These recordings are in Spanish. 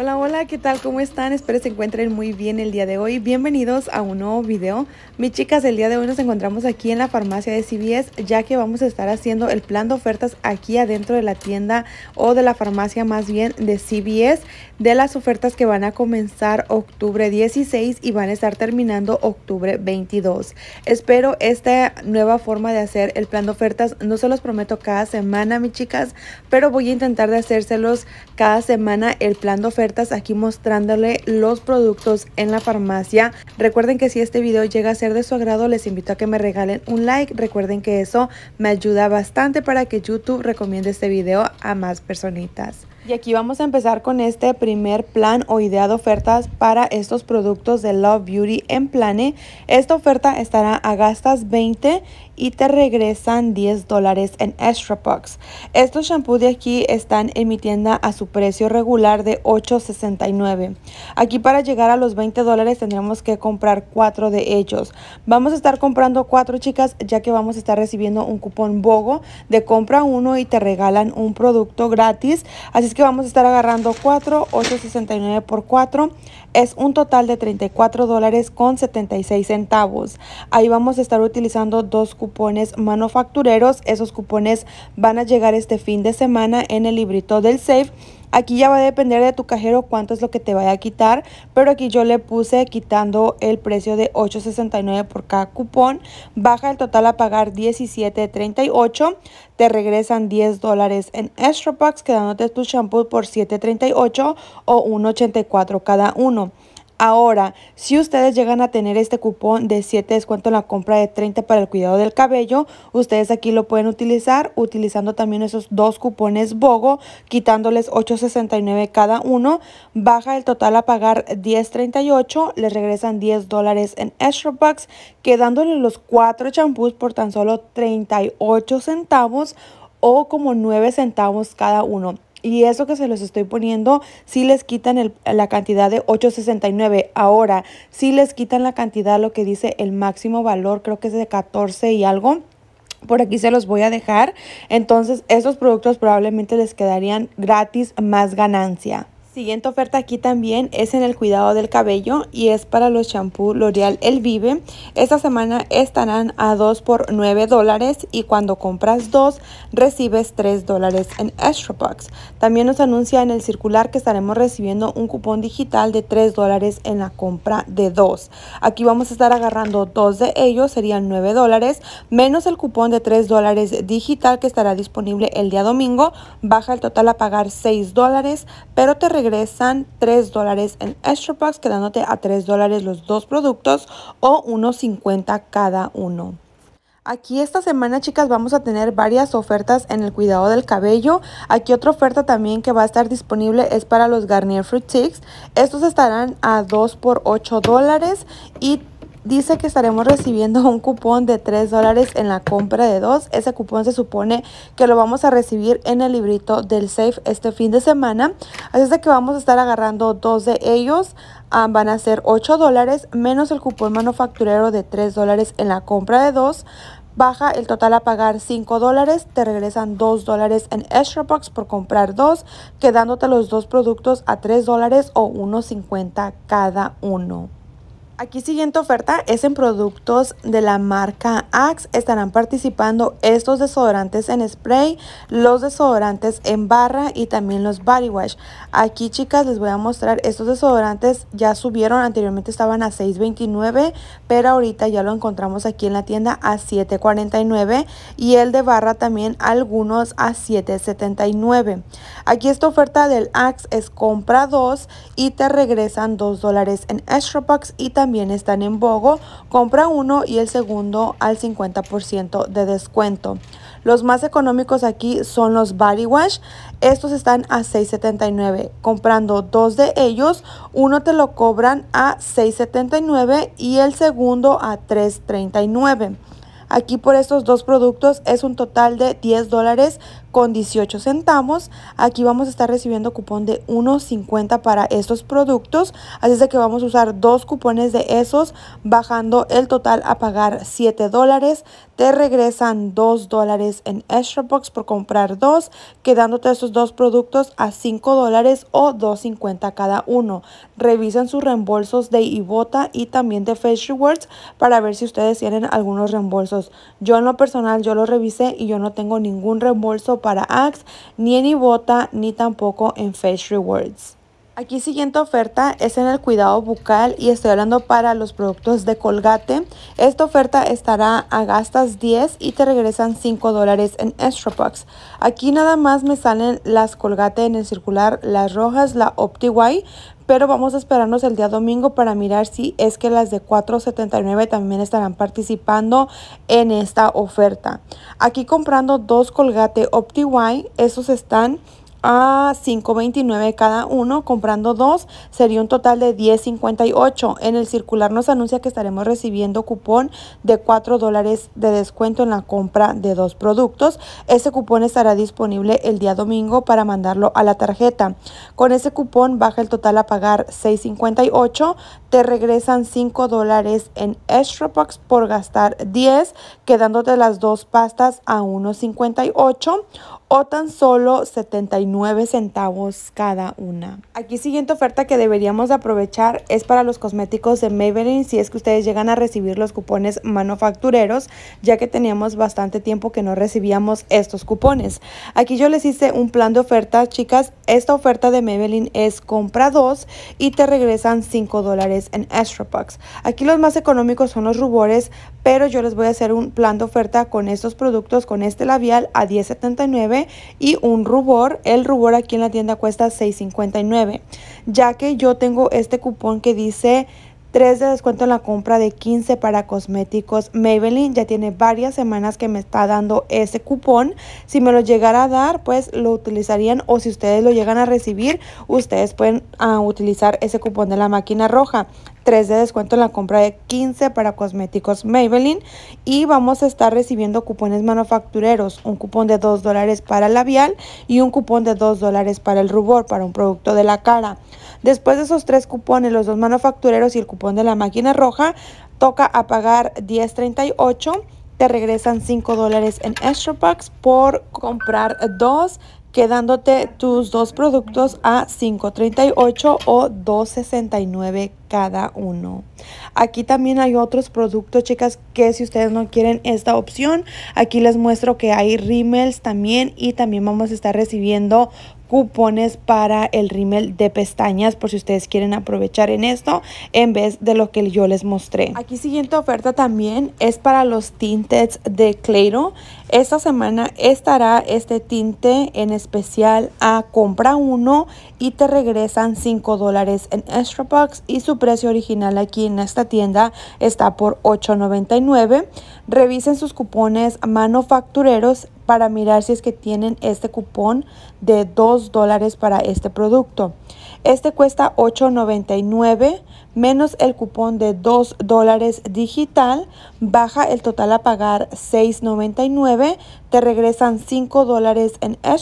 Hola, hola, ¿qué tal? ¿Cómo están? Espero se encuentren muy bien el día de hoy. Bienvenidos a un nuevo video. Mis chicas, el día de hoy nos encontramos aquí en la farmacia de CBS ya que vamos a estar haciendo el plan de ofertas aquí adentro de la tienda o de la farmacia más bien de CBS de las ofertas que van a comenzar octubre 16 y van a estar terminando octubre 22. Espero esta nueva forma de hacer el plan de ofertas, no se los prometo cada semana, mis chicas, pero voy a intentar de hacérselos cada semana el plan de ofertas aquí mostrándole los productos en la farmacia. Recuerden que si este video llega a ser de su agrado, les invito a que me regalen un like. Recuerden que eso me ayuda bastante para que YouTube recomiende este video a más personitas. Y aquí vamos a empezar con este primer plan o idea de ofertas para estos productos de Love Beauty en Plane. Esta oferta estará a gastas 20 y te regresan 10 dólares en extra bucks. Estos shampoos de aquí están en mi tienda a su precio regular de $8.69. Aquí para llegar a los 20 dólares tendremos que comprar 4 de ellos. Vamos a estar comprando 4 chicas ya que vamos a estar recibiendo un cupón BOGO de compra uno y te regalan un producto gratis. Así es que vamos a estar agarrando 4, 8.69 por 4 es un total de 34 dólares con 76 centavos. Ahí vamos a estar utilizando dos cupones manufactureros. Esos cupones van a llegar este fin de semana en el librito del SAFE Aquí ya va a depender de tu cajero cuánto es lo que te vaya a quitar, pero aquí yo le puse quitando el precio de 8.69 por cada cupón, baja el total a pagar 17.38, te regresan 10 dólares en extra packs quedándote tu shampoo por 7.38 o 1.84 cada uno. Ahora, si ustedes llegan a tener este cupón de 7 descuento en la compra de 30 para el cuidado del cabello, ustedes aquí lo pueden utilizar utilizando también esos dos cupones BOGO, quitándoles 8.69 cada uno. Baja el total a pagar 10.38, les regresan 10 dólares en extra bucks, quedándole los 4 champús por tan solo 38 centavos o como 9 centavos cada uno. Y eso que se los estoy poniendo, si les quitan la cantidad de 8.69. Ahora, si les quitan la cantidad, lo que dice el máximo valor, creo que es de 14 y algo. Por aquí se los voy a dejar. Entonces, estos productos probablemente les quedarían gratis más ganancia. Siguiente oferta aquí también es en el cuidado del cabello y es para los shampoos L'Oreal El Vive. Esta semana estarán a 2 por 9 dólares y cuando compras 2 recibes 3 dólares en Extra Bucks. También nos anuncia en el circular que estaremos recibiendo un cupón digital de 3 dólares en la compra de 2. Aquí vamos a estar agarrando 2 de ellos, serían 9 dólares, menos el cupón de 3 dólares digital que estará disponible el día domingo. Baja el total a pagar 6 dólares, pero te regresan 3 dólares en Extra Packs quedándote a 3 dólares los dos productos o 1.50 cada uno. Aquí esta semana, chicas, vamos a tener varias ofertas en el cuidado del cabello. Aquí otra oferta también que va a estar disponible es para los Garnier Fruit Ticks. Estos estarán a 2 por 8 dólares y dice que estaremos recibiendo un cupón de 3 dólares en la compra de dos. Ese cupón se supone que lo vamos a recibir en el librito del Safe este fin de semana. Así es de que vamos a estar agarrando dos de ellos. Ah, van a ser 8 dólares menos el cupón manufacturero de 3 dólares en la compra de dos baja el total a pagar 5 dólares, te regresan 2 dólares en extra box por comprar dos, quedándote los dos productos a 3 dólares o 1.50 cada uno. Aquí siguiente oferta es en productos de la marca Axe. Estarán participando estos desodorantes en spray, los desodorantes en barra y también los body wash. Aquí chicas les voy a mostrar estos desodorantes. Ya subieron, anteriormente estaban a $6.29, pero ahorita ya lo encontramos aquí en la tienda a $7.49 y el de barra también algunos a $7.79. Aquí esta oferta del Axe es compra dos y te regresan 2 dólares en extra Box y también están en Bogo. Compra uno y el segundo al 50% de descuento. Los más económicos aquí son los Body Wash. Estos están a $6.79. Comprando dos de ellos, uno te lo cobran a $6.79 y el segundo a $3.39. Aquí por estos dos productos es un total de $10 dólares con 18 centavos. Aquí vamos a estar recibiendo cupón de 1.50 para estos productos. Así es de que vamos a usar dos cupones de esos, bajando el total a pagar 7 dólares. Te regresan 2 dólares en extra box por comprar dos, quedándote estos dos productos a 5 dólares o 2.50 cada uno. Revisan sus reembolsos de Ibota y también de Face Rewards para ver si ustedes tienen algunos reembolsos. Yo en lo personal yo lo revisé y yo no tengo ningún reembolso para Axe, ni en Ibota, ni tampoco en Face Rewards. Aquí siguiente oferta es en el cuidado bucal y estoy hablando para los productos de Colgate. Esta oferta estará a gastas 10 y te regresan 5 dólares en Extra Bucks. Aquí nada más me salen las Colgate en el circular, las rojas, la OptiY, pero vamos a esperarnos el día domingo para mirar si es que las de 4.79 también estarán participando en esta oferta. Aquí comprando dos Colgate OptiY, esos están a 5.29 cada uno, comprando dos sería un total de 10.58. En el circular nos anuncia que estaremos recibiendo cupón de 4 dólares de descuento en la compra de dos productos. Ese cupón estará disponible el día domingo para mandarlo a la tarjeta. Con ese cupón baja el total a pagar 6.58, te regresan 5 dólares en extra Box por gastar 10, quedándote las dos pastas a 1.58 o tan solo 79 centavos cada una. Aquí siguiente oferta que deberíamos aprovechar es para los cosméticos de Maybelline si es que ustedes llegan a recibir los cupones manufactureros ya que teníamos bastante tiempo que no recibíamos estos cupones. Aquí yo les hice un plan de oferta. chicas. Esta oferta de Maybelline es compra dos y te regresan 5 dólares en extra Aquí los más económicos son los rubores pero yo les voy a hacer un plan de oferta con estos productos con este labial a 10.79 y un rubor. El rubor aquí en la tienda cuesta $6.59 ya que yo tengo este cupón que dice 3 de descuento en la compra de 15 para cosméticos Maybelline. Ya tiene varias semanas que me está dando ese cupón. Si me lo llegara a dar, pues lo utilizarían o si ustedes lo llegan a recibir, ustedes pueden ah, utilizar ese cupón de la máquina roja. 3 de descuento en la compra de 15 para cosméticos Maybelline y vamos a estar recibiendo cupones manufactureros, un cupón de 2 dólares para labial y un cupón de 2 dólares para el rubor, para un producto de la cara. Después de esos tres cupones, los dos manufactureros y el cupón de la máquina roja, toca a pagar 10.38 te regresan 5 dólares en extra packs por comprar dos quedándote tus dos productos a 5.38 o 2.69 cada uno. Aquí también hay otros productos, chicas, que si ustedes no quieren esta opción, aquí les muestro que hay rímels también y también vamos a estar recibiendo cupones para el rímel de pestañas por si ustedes quieren aprovechar en esto en vez de lo que yo les mostré. Aquí siguiente oferta también es para los tintes de Clairo. Esta semana estará este tinte en especial a compra uno y te regresan 5 dólares en Extra Bucks y su precio original aquí en esta tienda está por $8.99. Revisen sus cupones manufactureros para mirar si es que tienen este cupón de 2 dólares para este producto. Este cuesta $8.99 menos el cupón de 2 dólares digital. Baja el total a pagar $6.99 te regresan 5 dólares en extra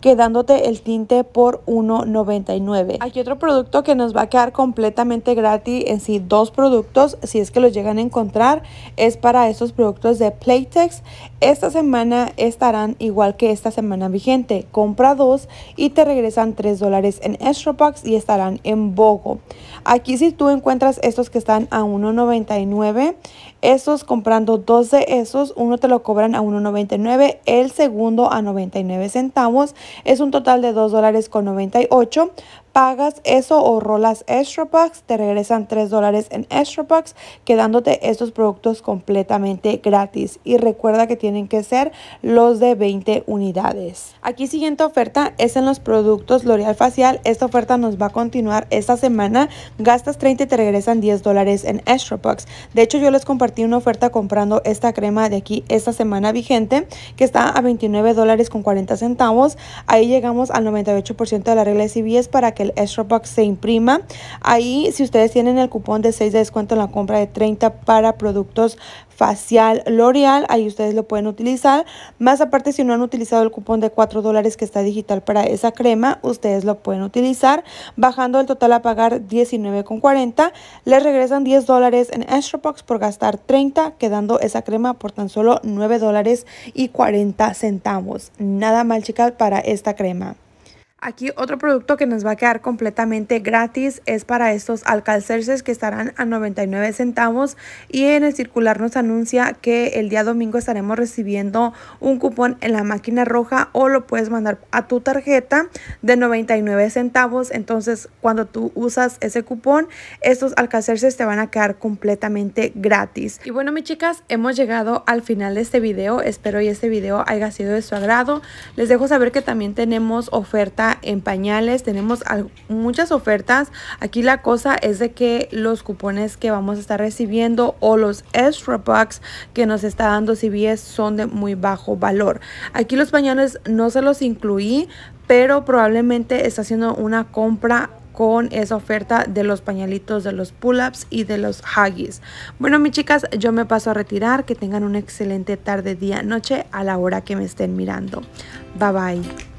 quedándote el tinte por $1.99. Aquí otro producto que nos va a quedar completamente gratis en sí, dos productos, si es que los llegan a encontrar, es para estos productos de Playtex. Esta semana estarán igual que esta semana vigente. Compra dos y te regresan 3 dólares en extra y estarán en Bogo. Aquí si tú encuentras estos que están a $1.99, estos comprando dos de esos, uno te lo cobran a 1.99, el segundo a 99 centavos. Es un total de 2 dólares con 98 pagas eso o rolas extra bucks, te regresan 3 dólares en extra bucks, quedándote estos productos completamente gratis. Y recuerda que tienen que ser los de 20 unidades. Aquí siguiente oferta es en los productos L'Oreal Facial. Esta oferta nos va a continuar esta semana. Gastas 30 y te regresan 10 dólares en extra bucks. De hecho, yo les compartí una oferta comprando esta crema de aquí esta semana vigente, que está a 29 dólares con 40 centavos. Ahí llegamos al 98% de la regla de CBS para que el extra box se imprima. Ahí, si ustedes tienen el cupón de 6 de descuento en la compra de 30 para productos facial L'Oreal, ahí ustedes lo pueden utilizar. Más aparte, si no han utilizado el cupón de 4 dólares que está digital para esa crema, ustedes lo pueden utilizar. Bajando el total a pagar 19,40, les regresan 10 dólares en extra por gastar 30, quedando esa crema por tan solo 9 dólares y 40 centavos. Nada mal, chicas, para esta crema. Aquí otro producto que nos va a quedar completamente gratis es para estos alcalcerces que estarán a 99 centavos y en el circular nos anuncia que el día domingo estaremos recibiendo un cupón en la máquina roja o lo puedes mandar a tu tarjeta de 99 centavos. Entonces cuando tú usas ese cupón estos alcalcerces te van a quedar completamente gratis. Y bueno mis chicas hemos llegado al final de este video. Espero y este video haya sido de su agrado. Les dejo saber que también tenemos oferta en pañales. Tenemos muchas ofertas. Aquí la cosa es de que los cupones que vamos a estar recibiendo o los extra packs que nos está dando CBS son de muy bajo valor. Aquí los pañales no se los incluí, pero probablemente está haciendo una compra con esa oferta de los pañalitos de los pull-ups y de los huggies. Bueno, mis chicas, yo me paso a retirar. Que tengan una excelente tarde, día, noche a la hora que me estén mirando. Bye bye.